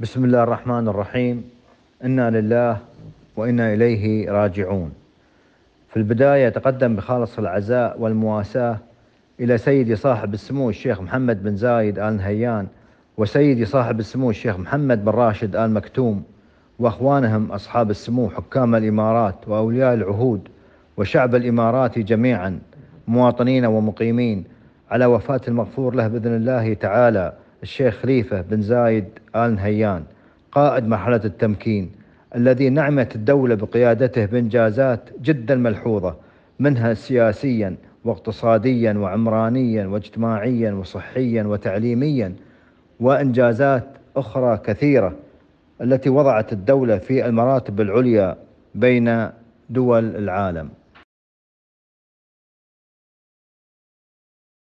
بسم الله الرحمن الرحيم انا لله وانا اليه راجعون. في البدايه تقدم بخالص العزاء والمواساه الى سيدي صاحب السمو الشيخ محمد بن زايد ال نهيان وسيدي صاحب السمو الشيخ محمد بن راشد ال مكتوم واخوانهم اصحاب السمو حكام الامارات واولياء العهود وشعب الامارات جميعا مواطنين ومقيمين على وفاه المغفور له باذن الله تعالى الشيخ خليفة بن زايد آل نهيان قائد مرحلة التمكين الذي نعمت الدولة بقيادته بإنجازات جدا ملحوظة منها سياسيا واقتصاديا وعمرانيا واجتماعيا وصحيا وتعليميا وإنجازات أخرى كثيرة التي وضعت الدولة في المراتب العليا بين دول العالم